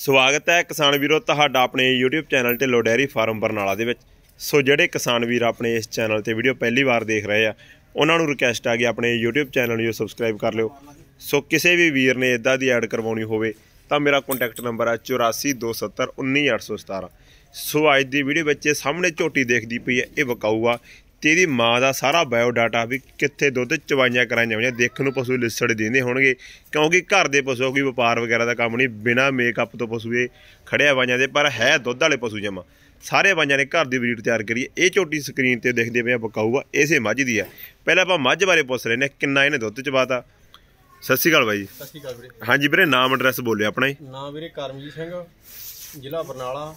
ਸਵਾਗਤ ਹੈ ਕਿਸਾਨ ਵੀਰੋ ਤੁਹਾਡਾ ਆਪਣੇ YouTube ਚੈਨਲ ਤੇ ਲੋਡੈਰੀ ਫਾਰਮ ਬਰਨਾਲਾ ਦੇ ਵਿੱਚ ਸੋ ਜਿਹੜੇ ਕਿਸਾਨ ਵੀਰ ਆਪਣੇ ਇਸ ਚੈਨਲ ਤੇ ਵੀਡੀਓ ਪਹਿਲੀ ਵਾਰ ਦੇਖ ਰਹੇ ਆ ਉਹਨਾਂ ਨੂੰ ਰਿਕਵੈਸਟ ਆ ਗਈ ਆਪਣੇ YouTube ਚੈਨਲ ਨੂੰ ਸਬਸਕ੍ਰਾਈਬ ਕਰ ਲਿਓ ਸੋ ਕਿਸੇ ਵੀ ਵੀਰ ਨੇ ਇਦਾਂ ਦੀ ਐਡ ਕਰਵਾਉਣੀ ਹੋਵੇ ਤਾਂ ਮੇਰਾ ਕੰਟੈਕਟ ਨੰਬਰ ਹੈ 8427191817 ਸੋ ਅੱਜ ਦੀ ਵੀਡੀਓ ਵਿੱਚ ਸਾਹਮਣੇ ਝੋਟੀ ਦੇਖਦੀ ਪਈ ਹੈ ਇਹ ਵਕਾਊ ਆ ਤੇ ਇਹਦੀ ਮਾਂ ਦਾ ਸਾਰਾ ਬਾਇਓ ਡਾਟਾ ਵੀ ਕਿੱਥੇ ਦੁੱਧ ਚਵਾਈਆਂ ਕਰਾਈਆਂ ਹੋਈਆਂ ਦੇਖਣ ਨੂੰ ਪਸ਼ੂ ਲਿਸੜ ਦਿੰਦੇ ਹੋਣਗੇ ਕਿਉਂਕਿ ਘਰ ਦੇ ਪਸ਼ੂ ਕੋਈ ਵਪਾਰ ਵਗੈਰਾ ਦਾ ਕੰਮ ਨਹੀਂ ਬਿਨਾ ਮੇਕਅਪ ਤੋਂ ਪਸ਼ੂ ਇਹ ਖੜਿਆ ਵਾਂਜਾਂ ਦੇ ਪਰ ਹੈ ਦੁੱਧ ਵਾਲੇ ਪਸ਼ੂ ਜਮਾ ਸਾਰੇ ਵਾਂਜਾਂ ਨੇ ਘਰ ਦੀ ਬਰੀਡ ਤਿਆਰ ਕਰੀ ਇਹ ਛੋਟੀ ਸਕਰੀਨ ਤੇ ਦੇਖਦੇ ਪਏ ਆ ਬਕਾਊਆ ਇਸੇ ਮੱਝ ਦੀ ਆ ਪਹਿਲਾਂ ਆਪਾਂ ਮੱਝ ਬਾਰੇ ਪੁੱਛ ਰਹੇ ਨੇ ਕਿੰਨਾ ਇਹਨੇ ਦੁੱਧ ਚਵਾਤਾ ਸਤਿ ਸ਼੍ਰੀ ਅਕਾਲ ਬਾਈ ਸਤਿ ਸ਼੍ਰੀ ਅਕਾਲ ਵੀਰੇ ਹਾਂਜੀ ਵੀਰੇ ਨਾਮ ਐਡਰੈਸ ਬੋਲਿਓ ਆਪਣਾ ਜੀ ਨਾਮ ਵੀਰੇ ਕਰਮਜੀਤ ਸਿੰਘ ਜ਼ਿਲ੍ਹਾ ਬਰਨਾਲਾ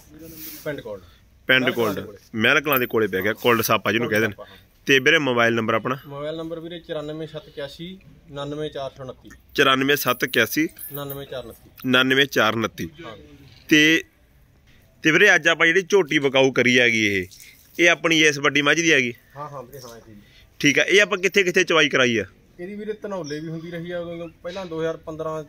ਪਿੰਡ ਕੋਟ ਪਿੰਡ ਕੋਲਡ ਮਹਿਲਕਲਾਂ ਦੇ ਕੋਲੇ ਪੈ ਗਿਆ ਕੋਲਡ ਸਾਪਾ ਜਿਹਨੂੰ ਕਹਿੰਦੇ ਨੇ ਤੇ ਵੀਰੇ ਮੋਬਾਈਲ ਨੰਬਰ ਆਪਣਾ ਮੋਬਾਈਲ ਨੰਬਰ ਵੀਰੇ 94781 99429 94781 99429 ਤੇ ਤੇ ਵੀਰੇ ਅੱਜ ਆਪਾਂ ਜਿਹੜੀ ਝੋਟੀ ਬਕਾਊ ਕਰੀ ਹੈਗੀ ਇਹ ਇਹ ਆਪਣੀ ਇਸ ਵੱਡੀ ਮੱਝ ਦੀ ਹੈਗੀ ਹਾਂ ਹਾਂ ਵੀਰੇ ਹਾਂ ਜੀ ਠੀਕ ਆ ਇਹ ਆਪਾਂ ਕਿੱਥੇ ਕਿੱਥੇ ਚਵਾਈ ਕਰਾਈ ਆ ਇਹਦੀ ਵੀਰੇ ਤਨੌਲੇ ਵੀ ਹੁੰਦੀ ਰਹੀ ਆ ਪਹਿਲਾਂ 2015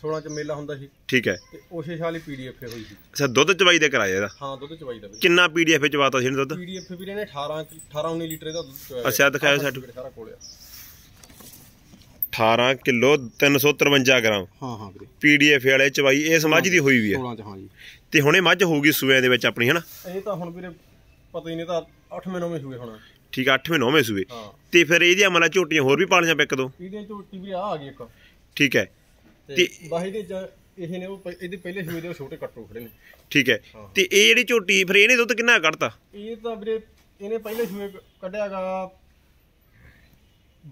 16 ਚ ਮੇਲਾ ਹੁੰਦਾ ਸੀ ਠੀਕ ਹੈ ਤੇ ਉਸੇ ਸਾਲ ਹੀ ਪੀਡੀਐਫ ਹੋਈ ਸੀ ਅੱਛਾ ਦੁੱਧ ਚਵਾਈ ਦੇ ਕਰਾਇਆ ਇਹਦਾ ਹਾਂ ਦੁੱਧ ਚਵਾਈ ਦਾ ਕਿੰਨਾ ਪੀਡੀਐਫ ਚਵਾਤਾ ਸੀ ਇਹਨੇ ਦੁੱਧ ਪੀਡੀਐਫ ਵੀ ਇਹਨੇ 18 18 19 ਲੀਟਰ ਇਹਦਾ ਦੁੱਧ ਚਵਾਇਆ ਅੱਛਾ ਦਿਖਾਇਆ ਸਾਡਾ ਸਾਰਾ ਕੋਲ 18 ਕਿਲੋ 353 ਗ੍ਰਾਮ ਹਾਂ ਹਾਂ ਵੀਰੇ ਪੀਡੀਐਫ ਵਾਲੇ ਚਵਾਈ ਇਹ ਮੱਝ ਦੀ ਹੋਈ ਵੀ ਹੈ 16 ਚ ਹਾਂ ਜੀ ਤੇ ਹੁਣੇ ਮੱਝ ਹੋਊਗੀ ਸੂਏ ਦੇ ਵਿੱਚ ਆਪਣੀ ਹਨਾ ਇਹ ਤਾਂ ਹੁਣ ਵੀਰੇ ਪਤਾ ਹੀ ਨਹੀਂ ਤਾਂ 8ਵੇਂ 9ਵੇਂ ਸੂਏ ਹੋਣਾ ਠੀਕ 8ਵੇਂ 9ਵੇਂ ਸੂਏ ਤੇ ਫਿਰ ਇਹਦੀ ਅਮਲਾ ਝੋਟੀਆਂ ਹੋਰ ਵੀ ਪਾਲੀਆਂ ਪਿੱਕ ਦੋ ਇਹਦੀਆਂ ਝੋਟੀ ਵੀ ਆ ਆ ਗਈ ਇੱਕ ਠੀਕ ਹੈ ਤੇ ਬਾਹੀ ਦੇ ਇਹ ਨੇ ਉਹ ਇਹਦੇ ਪਹਿਲੇ ਸੂਏ ਦੇ ਛੋਟੇ ਕੱਟੋ ਖੜੇ ਨੇ ਠੀਕ ਹੈ ਤੇ ਇਹ ਜਿਹੜੀ ਝੋਟੀ ਫਿਰ ਇਹਨੇ ਦੁੱਧ ਕਿੰਨਾ ਕੱਢਤਾ ਇਹ ਤਾਂ ਵੀਰੇ ਇਹਨੇ ਪਹਿਲੇ ਸੂਏ ਕੱਢਿਆਗਾ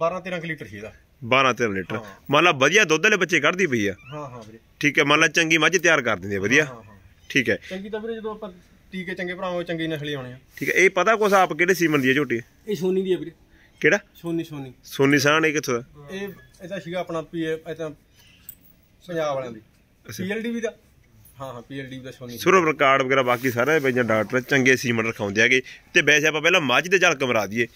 12 13 ਲੀਟਰ ਸੀ ਇਹਦਾ 12-13 ਲੀਟਰ ਮੰਨ ਲਾ ਵਧੀਆ ਦੁੱਧ ਵਾਲੇ ਬੱਚੇ ਕੱਢਦੀ ਪਈ ਆ ਹਾਂ ਹਾਂ ਵੀਰੇ ਠੀਕ ਹੈ ਮੰਨ ਲਾ ਚੰਗੀ ਮੱਝ ਤਿਆਰ ਕਰ ਦਿੰਦੀ ਆ ਵਧੀਆ ਠੀਕ ਹੈ ਚੰਗੀ ਤਾਂ ਵੀਰੇ ਜਦੋਂ ਆਪਾਂ ਟੀਕੇ ਚੰਗੇ ਭਰਾਵਾਂ ਚੰਗੀ ਨਸਲੀ ਆਉਣੇ ਆ ਠੀਕ ਹੈ ਇਹ ਪਤਾ ਕੋਸ ਆਪ ਕਿਹੜੇ ਸੀਮਨ ਦੀ ਹੈ ਝੋਟੀ ਇਹ ਸੋਨੀ ਦੀ ਹੈ ਵੀਰੇ ਕਿਹੜਾ ਸੋਨੀ ਸੋਨੀ ਸੋਨੀ ਸਾਹਣ ਇਹ ਕਿੱਥੋਂ ਦਾ ਇਹ ਇਹਦਾ ਸੀਗਾ ਆਪਣਾ ਪੀਏ ਇਹ ਤਾਂ ਪੰਜਾਬ ਵਾਲਿਆਂ ਦੀ ਪੀਐਲਡੀਬੀ ਦਾ ਹਾਂ ਹਾਂ ਪੀਐਲਡੀ ਦਾ ਸੋਨੀ ਸਿਰਫ ਰਿਕਾਰਡ ਵਗੈਰਾ ਬਾਕੀ ਸਾਰੇ ਬਈਆਂ ਡਾਕਟਰ ਚੰਗੇ ਸੀਮੈਂਟ ਰਖਾਉਂਦੇ ਆਗੇ ਤੇ ਵੈਸੇ ਆਪਾਂ ਪਹਿਲਾਂ ਮੱਝ ਦੇ ਝਲਕ ਮਰਾ ਦਈਏ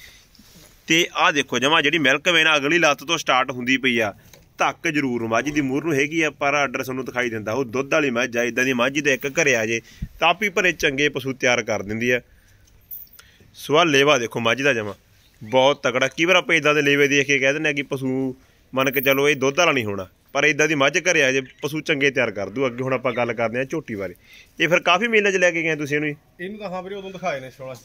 ਤੇ ਆਹ ਦੇਖੋ ਜਮਾ ਜਿਹੜੀ ਮਿਲਕ ਨਾ ਅਗਲੀ ਲੱਤ ਤੋਂ ਸਟਾਰਟ ਹੁੰਦੀ ਪਈ ਆ ਤੱਕ ਜ਼ਰੂਰ ਮੱਝ ਦੀ ਮੂਰ ਨੂੰ ਹੈਗੀ ਆ ਪਰ ਆਰਡਰ ਸਾਨੂੰ ਦਿਖਾਈ ਦਿੰਦਾ ਉਹ ਦੁੱਧ ਵਾਲੀ ਮੱਝ ਆ ਇਦਾਂ ਦੀ ਮੱਝ ਦੇ ਇੱਕ ਘਰੇ ਆ ਜੇ ਤਾਂ ਆਪੀ ਭਰੇ ਚੰਗੇ ਪਸ਼ੂ ਤਿਆਰ ਕਰ ਦਿੰਦੀ ਆ ਸਵਾ ਲੇਵਾ ਦੇਖੋ ਮੱਝ ਦਾ ਜਮਾ ਬਹੁਤ ਤਕੜਾ ਕੀ ਵਾਰ ਆਪਾਂ ਇਦਾਂ ਦੇ ਲੇਵੇ ਦੇਖ ਕੇ ਕਹਿ ਦਿੰਦੇ ਆ ਕਿ ਪਸ਼ੂ ਮਨ ਕੇ ਚਲੋ ਇਹ ਦੁੱਧ ਵਾਲਾ ਨਹੀਂ ਹੋਣਾ ਪਰ ਇਦਾਂ ਦੀ ਮੱਝ ਘਰੇ ਆ ਜੇ ਪਸ਼ੂ ਚੰਗੇ ਤਿਆਰ ਕਰ ਦੂ ਅੱਗੇ ਹੁਣ ਆਪਾਂ ਗੱਲ ਕਰਦੇ ਆ ਝੋਟੀ ਬਾਰੇ ਇਹ ਫਿਰ ਕਾਫੀ ਮੇਲੇ 'ਚ ਲੈ ਕੇ ਗਏ ਤੁਸੀਂ ਇਹਨੂੰ ਇਹਨੂੰ ਤਾਂ ਹਾਂ ਵੀਰੇ ਉਦੋਂ ਦਿਖਾਏ ਨੇ 16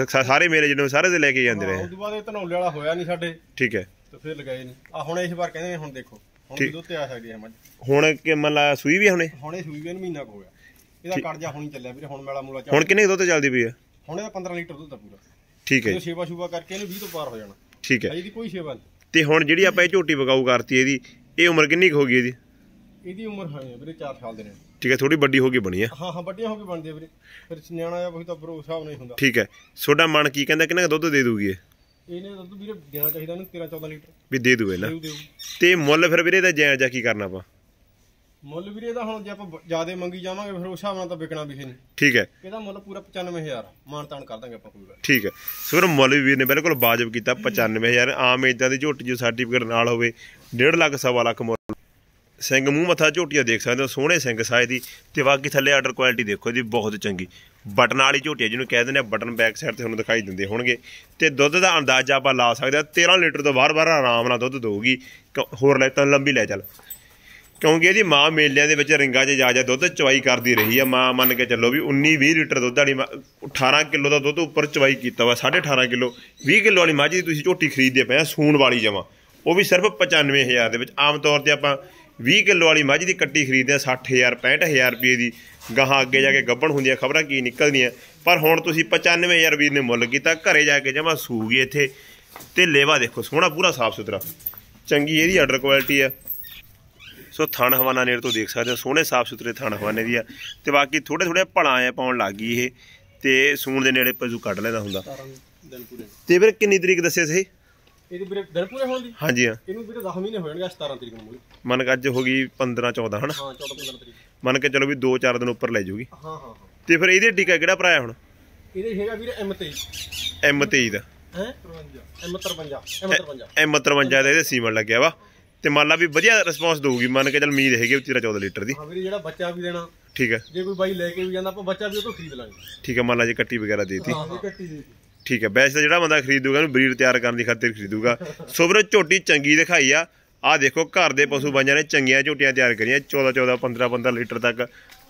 17 ਚ ਸਾਰੇ ਮੇਲੇ ਜਿਹਨੂੰ ਸਾਰੇ ਦੇ ਲੈ ਕੇ ਜਾਂਦੇ ਰਹੇ ਉਸ ਤੋਂ ਬਾਅਦ ਇਹ ਧਨੌਲੇ ਵਾਲਾ ਹੋਇਆ ਨਹੀਂ ਸਾਡੇ ਠੀਕ ਹੈ ਤੇ ਫਿਰ ਲਗਾਏ ਨਹੀਂ ਆ ਹੁਣ ਇਸ ਵਾਰ ਕਹਿੰਦੇ ਹੁਣ ਦੇਖੋ ਹੁਣ ਦੁੱਧ ਤੇ ਆ ਸਕਦੀ ਹੈ ਮੱਝ ਹੁਣ ਕਿ ਮਤਲਬ ਸੂਈ ਵੀ ਹੁਣੇ ਹੁਣੇ ਸੂਈ ਵੀ ਮਹੀਨਾ ਕੋ ਹੋਇਆ ਇਹਦਾ ਕਰਜ਼ਾ ਹੁਣੀ ਚੱਲਿਆ ਵੀਰੇ ਹੁਣ ਮੇਲਾ ਮੂਲਾ ਚੱਲ ਹੁਣ ਕਿੰਨੇ ਦੁੱਧ ਚੱਲਦੀ ਪਈ ਆ ਹੁਣ ਇਹ 15 ਲੀਟਰ ਦੁੱਧ ਆ ਪੂਰਾ ਠੀਕ ਹੈ ਜੀ ਸੇਵਾ ਸ਼ੂਵਾ ਕਰਕੇ ਇਹਨੂੰ 20 ਤੋਂ ਪਾਰ ਹੋ ਜਾਣਾ ਠੀਕ ਹੈ ਇਹਦੀ ਕੋਈ ਸੇਵਾ ਨਹੀਂ ਤੇ ਹੁਣ ਜਿਹੜੀ ਆਪਾਂ ਇਹ ਝੋਟੀ ਵਗਾਉ ਕਰਤੀ ਇਹਦੀ ਇਹ ਉਮਰ ਕਿੰਨੀ ਹੋ ਗਈ ਇਹਦੀ ਇਹਦੀ ਉਮਰ ਹੈ ਵੀਰੇ 4 ਸਾਲ ਦੇ ਨੇ ਠੀਕ ਹੈ ਥੋੜੀ ਵੱਡੀ ਹੋ ਗਈ ਬਣੀ ਆ ਹਾਂ ਹਾਂ ਵੱਡੀਆਂ ਹੋ ਕੇ ਬਣਦੇ ਵੀਰੇ ਫਿਰ ਸਿਆਣਾ ਆ ਬਹੁਤ ਤਾਂ ਫਿਰ ਹਿਸਾਬ ਨਹੀਂ ਹੁੰਦਾ ਠੀਕ ਹੈ ਤੁਹਾਡਾ ਮਨ ਕੀ ਕਹਿੰਦਾ ਕਿੰਨਾ ਦੁੱਧ ਦੇ ਦੂਗੀ ਇਹ ਇਹਨੇ ਦੁੱਧ ਵੀਰੇ ਦੇਣਾ ਚਾਹੀਦਾ ਇਹਨੂੰ 13 14 ਲੀਟਰ ਵੀ ਦੇ ਦੂ ਨਾ ਤੇ ਮੁੱਲ ਫਿਰ ਵੀਰੇ ਦਾ ਜਾਇਜ਼ ਆ ਕੀ ਕਰਨਾ ਆਪਾਂ ਮੁੱਲ ਵੀਰੇ ਦਾ ਹੁਣ ਜੇ ਆਪਾਂ ਜਿਆਦਾ ਮੰਗੀ ਜਾਵਾਂਗੇ ਫਿਰ ਉਸ ਹਿਸਾਬ ਨਾਲ ਤਾਂ ਵਿਕਣਾ ਵੀ ਨਹੀਂ ਠੀਕ ਹੈ ਇਹਦਾ ਮੁੱਲ ਪੂਰਾ 95000 ਤਾਨ ਕਰ ਦਾਂਗੇ ਆਪਾਂ ਕੋਈ ਗੱਲ ਠੀਕ ਹੈ ਸਿਰ ਮੁੱਲ ਵੀਰ ਨੇ ਬਿਲਕੁਲ ਵਾਜਬ ਕੀਤਾ 95000 ਆਮ ਇਦਾਂ ਦੀ ਝੋਟੀ ਜੋ ਸਰਟੀਫਿਕੇਟ ਨਾਲ ਹੋਵੇ 1.5 ਲੱਖ ਸਵਾ ਲੱਖ ਮੁੱਲ ਸਿੰਘ ਮੂੰਹ ਮੱਥਾ ਝੋਟੀਆਂ ਦੇਖ ਸਕਦੇ ਹੋ ਸੋਹਣੇ ਸਿੰਘ ਸਾਏ ਦੀ ਤੇ ਬਾਕੀ ਥੱਲੇ ਆਰਡਰ ਕੁਆਲਿਟੀ ਦੇਖੋ ਜੀ ਬਹੁਤ ਚੰਗੀ ਬਟਨ ਵਾਲੀ ਝੋਟੀਆਂ ਜਿਹਨੂੰ ਕਹਿ ਦਿੰਦੇ ਆ ਬਟਨ ਬੈਕ ਸਾਈਡ ਤੇ ਤੁਹਾਨੂੰ ਦਿਖਾਈ ਦਿੰਦੇ ਹੋਣਗੇ ਤੇ ਦੁੱਧ ਦਾ ਅੰਦਾਜ਼ਾ ਆਪਾਂ ਲਾ ਸਕਦੇ ਆ 13 ਲੀਟਰ ਤੋਂ ਬਾਹਰ-ਬਾਹਰ ਆਰਾਮ ਨਾਲ ਦੁੱਧ ਦੋਗੀ ਹੋਰ ਲੈ ਤਾਂ ਲੰਬੀ ਲੈ ਚੱਲ ਕਿਉਂਕਿ ਇਹਦੀ ਮਾਂ ਮੇਲਿਆਂ ਦੇ ਵਿੱਚ ਰਿੰਗਾ 'ਚ ਜਾ ਜਾ ਦੁੱਧ ਚਵਾਈ ਕਰਦੀ ਰਹੀ ਆ ਮਾਂ ਮੰਨ ਕੇ ਚੱਲੋ ਵੀ 19 20 ਲੀਟਰ ਦੁੱਧ ਵਾਲੀ 18 ਕਿਲੋ ਦਾ ਦੁੱਧ ਉੱਪਰ ਚਵਾਈ ਕੀਤਾ ਵਾ 18.5 ਕਿਲੋ 20 ਕਿਲੋ ਵਾਲੀ ਮੱਝ ਦੀ ਤੁਸੀਂ ਝੋਟੀ ਖਰੀਦਦੇ ਪਏ ਸੂਣ ਵਾਲੀ ਜਮਾ ਉਹ ਵੀ ਸਿਰਫ 95000 ਦੇ ਵਿੱਚ ਆਮ ਤੌਰ ਤੇ ਆਪਾਂ 20 ਕਿਲੋ ਵਾਲੀ ਮੱਝ ਦੀ ਕੱਟੀ ਖਰੀਦਦੇ 60000 65000 ਰੁਪਏ ਦੀ ਗਾਹਾਂ ਅੱਗੇ ਜਾ ਕੇ ਗੱਬਣ ਹੁੰਦੀਆਂ ਖਬਰਾਂ ਕੀ ਨਿਕਲਦੀਆਂ ਪਰ ਹੁਣ ਤੁਸੀਂ 95000 ਵੀਰ ਨੇ ਮੁੱਲ ਕੀਤਾ ਘਰੇ ਜਾ ਕੇ ਜਮਾ ਸੂਗੀ ਇੱਥੇ ਤੇ ਲੇਵਾ ਦੇਖੋ ਸੋਹਣਾ ਪੂਰਾ ਸਾਫ ਸੁਥਰਾ ਚੰਗੀ ਇਹਦੀ ਆਰਡਰ ਕੁਆਲਿਟੀ ਆ ਸੋ ਥਣ ਹਵਾਨਾ ਨੇੜ ਤੋਂ ਦੇਖ ਸਕਦੇ ਹੋ ਸੋਹਣੇ ਸਾਫ ਸੁਥਰੇ ਥਣ ਹਵਾਨੇ ਦੀ ਆ ਤੇ ਬਾਕੀ ਥੋੜੇ ਥੋੜੇ ਭਲਾਂ ਆ ਪਾਉਣ ਲੱਗ ਗਈ ਇਹ ਤੇ ਸੂਣ ਦੇ ਨੇੜੇ ਪਜੂ ਕੱਢ ਲੈਂਦਾ ਹੁੰਦਾ ਤੇ ਫਿਰ ਕਿੰਨੀ ਤਰੀਕ ਦੱਸਿਆ ਸੀ ਇਹ ਵੀਰੇ ਦਿਨ ਹੋਣ ਦੀ ਹਾਂਜੀ ਹਾਂ ਇਹਨੂੰ ਵੀਰੇ 10 ਮਹੀਨੇ ਹੋ ਜਾਣਗੇ 17 ਤਰੀਕ ਨੂੰ ਮਨ ਕੱਜ ਹੋ ਗਈ 15 14 ਹਣਾ ਹਾਂ 14 15 ਤਰੀਕ ਮਨ ਕੇ ਚਲੋ ਵੀ 2-4 ਦਿਨ ਉੱਪਰ ਲੈ ਜੂਗੀ ਹਾਂ ਹਾਂ ਤੇ ਫਿਰ ਇਹਦੇ ਟੀਕਾ ਕਿਹੜਾ ਭਰਾਇਆ ਹੁਣ ਇਹਦੇ ਹੈਗਾ ਵੀਰੇ M23 M23 ਦਾ ਹੈ 53 M53 M53 ਦਾ ਇਹਦੇ ਸੀਮਨ ਲੱਗਿਆ ਵਾ ਤੇ ਮਾਲਾ ਵੀ ਵਧੀਆ ਰਿਸਪੌਂਸ ਦੇਊਗੀ ਮੰਨ ਕੇ ਚੱਲ ਉਮੀਦ ਹੈਗੀ ਤੇਰਾ 14 ਲੀਟਰ ਦੀ ਹਾਂ ਵੀਰੇ ਜਿਹੜਾ ਬੱਚਾ ਵੀ ਦੇਣਾ ਠੀਕ ਹੈ ਜੇ ਕੋਈ ਬਾਈ ਲੈ ਕੇ ਵੀ ਜਾਂਦਾ ਆਪਾਂ ਬੱਚਾ ਵੀ ਉਹ ਤੋਂ ਖਰੀਦ ਲਾਂਗੇ ਠੀਕ ਹੈ ਮਾਲਾ ਜੇ ਕੱਟੀ ਵਗੈਰਾ ਦੇਤੀ ਹਾਂ ਕੱਟੀ ਦੇਤੀ ਠੀਕ ਹੈ ਬੈਸ ਦਾ ਜਿਹੜਾ ਬੰਦਾ ਖਰੀਦੂਗਾ ਉਹਨੂੰ ਬਰੀਡ ਤਿਆਰ ਕਰਨ ਦੀ ਖਾਤਰ ਖਰੀਦੂਗਾ ਸੋਬਰ ਝੋਟੀ ਚੰਗੀ ਦਿਖਾਈ ਆ ਆ ਦੇਖੋ ਘਰ ਦੇ ਪਸ਼ੂ ਬੰਜਾ ਨੇ ਚੰਗੀਆਂ ਝੋਟੀਆਂ ਤਿਆਰ ਕਰੀਆਂ 14 14 15 15 ਲੀਟਰ ਤੱਕ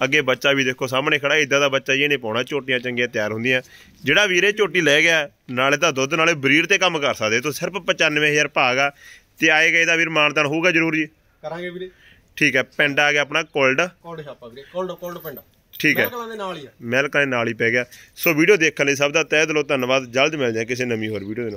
ਅੱਗੇ ਬੱਚਾ ਵੀ ਦੇਖੋ ਸਾਹਮਣੇ ਖੜਾ ਇਦਾਂ ਦਾ ਬੱਚਾ ਇਹਨੇ ਪਾਉਣਾ ਝੋਟੀਆਂ ਚੰਗੀਆਂ ਤਿਆਰ ਹੁੰਦੀਆਂ ਜਿਹੜਾ ਵੀਰੇ ਝੋਟੀ ਲੈ ਗਿਆ ਨਾਲੇ ਤਾਂ ਦੁੱਧ ਨਾਲੇ ਬਰੀਡ ਤੇ ਕੰਮ ਕਰ ਸਕਦੇ ਤੋ ਸਿਰਫ 95000 ਭਾਗ ਆ ਤੇ ਆਏਗਾ ਇਹਦਾ ਵੀਰ ਮਾਨਤਾਨ ਹੋਊਗਾ ਜ਼ਰੂਰ ਜੀ ਕਰਾਂਗੇ ਵੀਰੇ ਠੀਕ ਹੈ ਪਿੰਡ ਆ ਗਿਆ ਆਪਣਾ ਕੋਲਡ ਕੋਲਡ ਛਾਪਾ ਵੀਰੇ ਕੋਲਡ ਕੋਲਡ ਪਿੰਡ ਠੀਕ ਹੈ ਮਹਿਲਕਾਂ ਦੇ ਨਾਲ ਹੀ ਆ ਮਹਿਲਕਾਂ ਦੇ ਨਾਲ ਹੀ ਪੈ ਗਿਆ ਸੋ ਵੀਡੀਓ ਦੇਖਣ ਲਈ ਸਭ ਦਾ ਤਹਿ ਦਿਲੋਂ ਧੰਨਵਾਦ ਜਲਦ ਮਿਲਦੇ ਹਾਂ ਕਿਸੇ ਨਵੀਂ ਹੋਰ ਵੀਡੀਓ ਦੇ ਨਾਲ